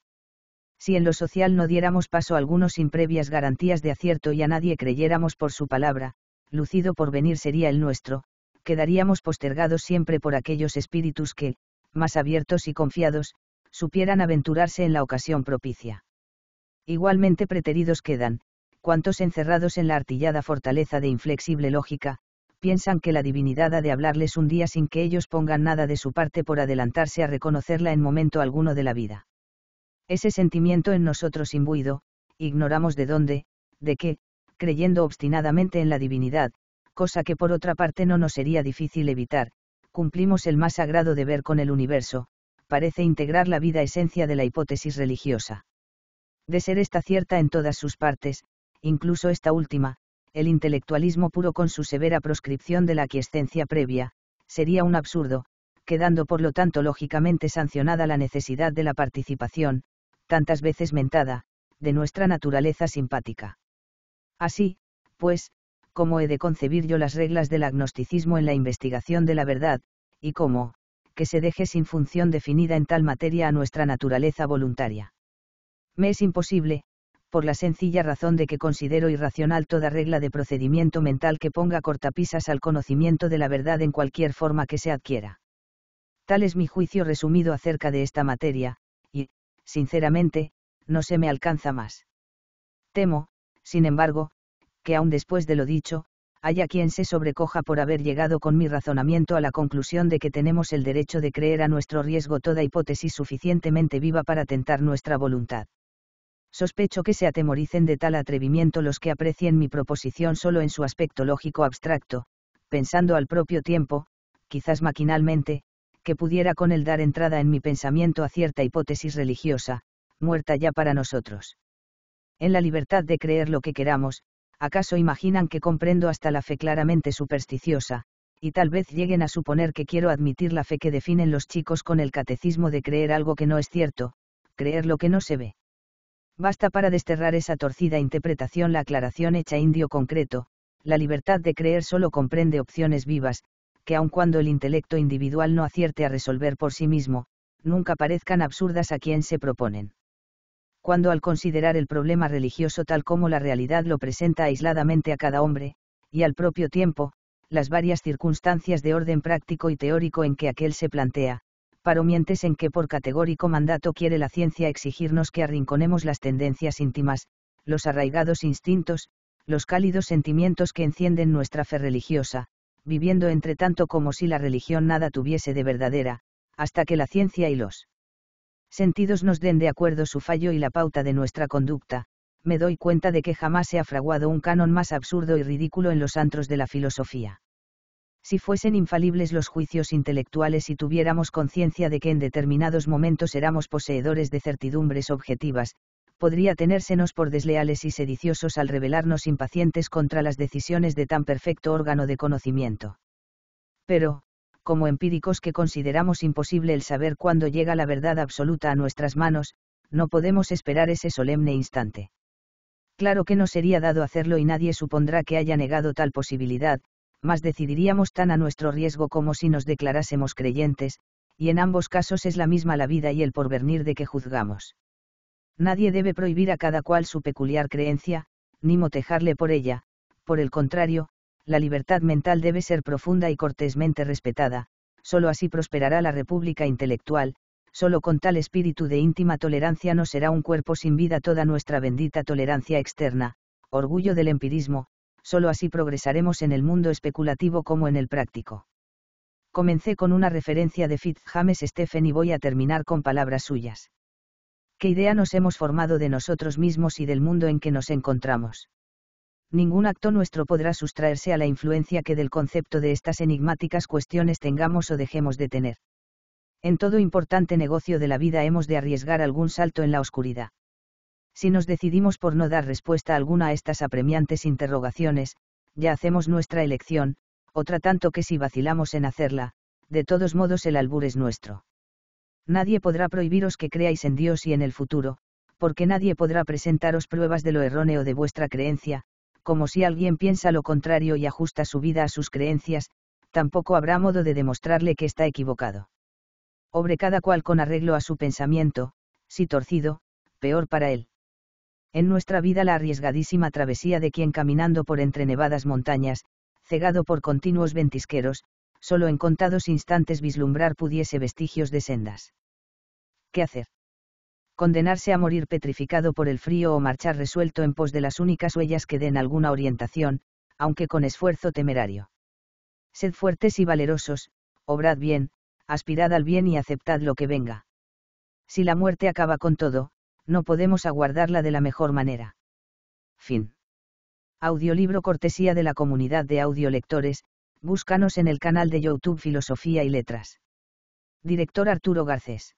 Si en lo social no diéramos paso a algunos sin previas garantías de acierto y a nadie creyéramos por su palabra, lucido por venir sería el nuestro, quedaríamos postergados siempre por aquellos espíritus que, más abiertos y confiados, supieran aventurarse en la ocasión propicia. Igualmente preteridos quedan, cuantos encerrados en la artillada fortaleza de inflexible lógica, piensan que la divinidad ha de hablarles un día sin que ellos pongan nada de su parte por adelantarse a reconocerla en momento alguno de la vida. Ese sentimiento en nosotros imbuido, ignoramos de dónde, de qué, creyendo obstinadamente en la divinidad, cosa que por otra parte no nos sería difícil evitar, cumplimos el más sagrado deber con el universo, parece integrar la vida esencia de la hipótesis religiosa. De ser esta cierta en todas sus partes, incluso esta última, el intelectualismo puro con su severa proscripción de la aquiescencia previa, sería un absurdo, quedando por lo tanto lógicamente sancionada la necesidad de la participación, tantas veces mentada, de nuestra naturaleza simpática. Así, pues, cómo he de concebir yo las reglas del agnosticismo en la investigación de la verdad, y cómo, que se deje sin función definida en tal materia a nuestra naturaleza voluntaria. Me es imposible, por la sencilla razón de que considero irracional toda regla de procedimiento mental que ponga cortapisas al conocimiento de la verdad en cualquier forma que se adquiera. Tal es mi juicio resumido acerca de esta materia, y, sinceramente, no se me alcanza más. Temo, sin embargo, que aun después de lo dicho, haya quien se sobrecoja por haber llegado con mi razonamiento a la conclusión de que tenemos el derecho de creer a nuestro riesgo toda hipótesis suficientemente viva para tentar nuestra voluntad sospecho que se atemoricen de tal atrevimiento los que aprecien mi proposición solo en su aspecto lógico abstracto, pensando al propio tiempo, quizás maquinalmente, que pudiera con él dar entrada en mi pensamiento a cierta hipótesis religiosa, muerta ya para nosotros. En la libertad de creer lo que queramos, acaso imaginan que comprendo hasta la fe claramente supersticiosa, y tal vez lleguen a suponer que quiero admitir la fe que definen los chicos con el catecismo de creer algo que no es cierto, creer lo que no se ve. Basta para desterrar esa torcida interpretación la aclaración hecha indio concreto, la libertad de creer solo comprende opciones vivas, que aun cuando el intelecto individual no acierte a resolver por sí mismo, nunca parezcan absurdas a quien se proponen. Cuando al considerar el problema religioso tal como la realidad lo presenta aisladamente a cada hombre, y al propio tiempo, las varias circunstancias de orden práctico y teórico en que aquel se plantea, Paro mientes en que por categórico mandato quiere la ciencia exigirnos que arrinconemos las tendencias íntimas, los arraigados instintos, los cálidos sentimientos que encienden nuestra fe religiosa, viviendo entre tanto como si la religión nada tuviese de verdadera, hasta que la ciencia y los sentidos nos den de acuerdo su fallo y la pauta de nuestra conducta, me doy cuenta de que jamás se ha fraguado un canon más absurdo y ridículo en los antros de la filosofía si fuesen infalibles los juicios intelectuales y tuviéramos conciencia de que en determinados momentos éramos poseedores de certidumbres objetivas, podría tenérsenos por desleales y sediciosos al revelarnos impacientes contra las decisiones de tan perfecto órgano de conocimiento. Pero, como empíricos que consideramos imposible el saber cuándo llega la verdad absoluta a nuestras manos, no podemos esperar ese solemne instante. Claro que no sería dado hacerlo y nadie supondrá que haya negado tal posibilidad, mas decidiríamos tan a nuestro riesgo como si nos declarásemos creyentes, y en ambos casos es la misma la vida y el porvenir de que juzgamos. Nadie debe prohibir a cada cual su peculiar creencia, ni motejarle por ella, por el contrario, la libertad mental debe ser profunda y cortésmente respetada, sólo así prosperará la república intelectual, sólo con tal espíritu de íntima tolerancia no será un cuerpo sin vida toda nuestra bendita tolerancia externa, orgullo del empirismo, solo así progresaremos en el mundo especulativo como en el práctico. Comencé con una referencia de James Stephen y voy a terminar con palabras suyas. ¿Qué idea nos hemos formado de nosotros mismos y del mundo en que nos encontramos? Ningún acto nuestro podrá sustraerse a la influencia que del concepto de estas enigmáticas cuestiones tengamos o dejemos de tener. En todo importante negocio de la vida hemos de arriesgar algún salto en la oscuridad. Si nos decidimos por no dar respuesta alguna a estas apremiantes interrogaciones, ya hacemos nuestra elección, otra tanto que si vacilamos en hacerla, de todos modos el albur es nuestro. Nadie podrá prohibiros que creáis en Dios y en el futuro, porque nadie podrá presentaros pruebas de lo erróneo de vuestra creencia, como si alguien piensa lo contrario y ajusta su vida a sus creencias, tampoco habrá modo de demostrarle que está equivocado. Obre cada cual con arreglo a su pensamiento, si torcido, peor para él en nuestra vida la arriesgadísima travesía de quien caminando por entre nevadas montañas, cegado por continuos ventisqueros, solo en contados instantes vislumbrar pudiese vestigios de sendas. ¿Qué hacer? Condenarse a morir petrificado por el frío o marchar resuelto en pos de las únicas huellas que den alguna orientación, aunque con esfuerzo temerario. Sed fuertes y valerosos, obrad bien, aspirad al bien y aceptad lo que venga. Si la muerte acaba con todo, no podemos aguardarla de la mejor manera. Fin. Audiolibro cortesía de la comunidad de audiolectores, búscanos en el canal de YouTube Filosofía y Letras. Director Arturo Garcés.